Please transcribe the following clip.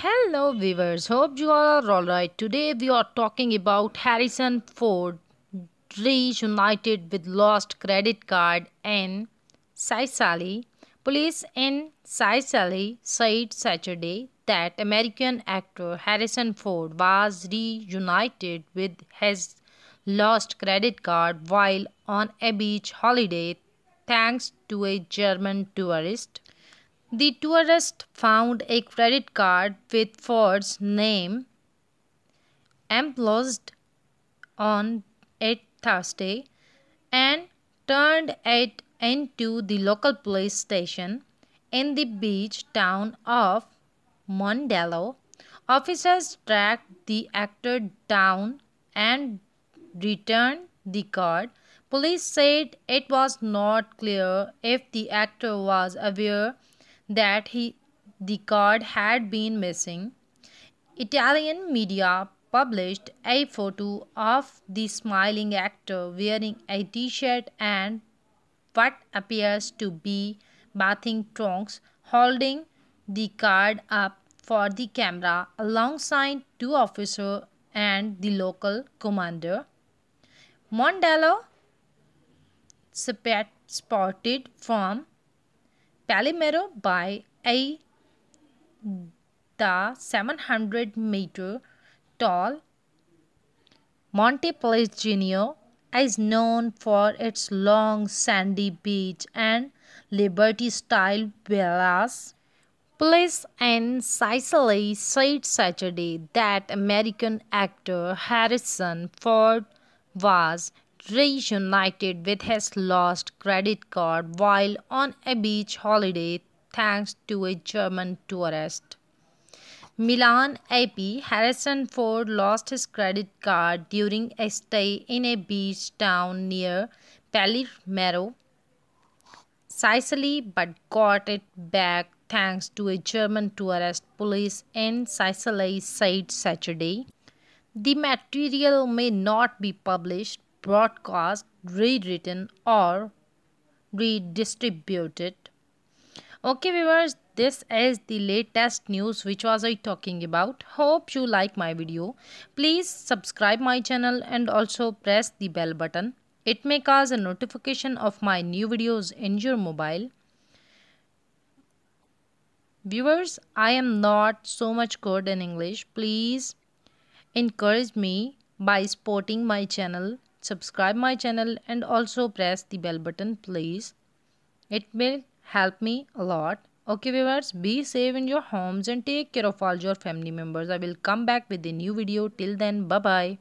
Hello viewers, hope you all are alright. Today we are talking about Harrison Ford reunited with lost credit card in Sicily. Police in Sicily said Saturday that American actor Harrison Ford was reunited with his lost credit card while on a beach holiday thanks to a German tourist the tourist found a credit card with Ford's name emblazoned on it Thursday and turned it into the local police station in the beach town of Mondello. Officers tracked the actor down and returned the card. Police said it was not clear if the actor was aware that he, the card had been missing, Italian media published a photo of the smiling actor wearing a t shirt and what appears to be bathing trunks holding the card up for the camera alongside two officers and the local commander. Mondello spotted from Palmero by a the 700 meter tall Monte Pellegino is known for its long sandy beach and liberty style villas. Place and Sicily said Saturday that American actor Harrison Ford was reunited with his lost credit card while on a beach holiday thanks to a German tourist. Milan AP Harrison Ford lost his credit card during a stay in a beach town near Palermo, Sicily, but got it back thanks to a German tourist. Police in Sicily said Saturday. The material may not be published broadcast, rewritten, or redistributed. Okay, viewers, this is the latest news which was I talking about. Hope you like my video. Please subscribe my channel and also press the bell button. It may cause a notification of my new videos in your mobile. Viewers, I am not so much good in English. Please encourage me by supporting my channel Subscribe my channel and also press the bell button please. It will help me a lot. Okay viewers, be safe in your homes and take care of all your family members. I will come back with a new video. Till then, bye-bye.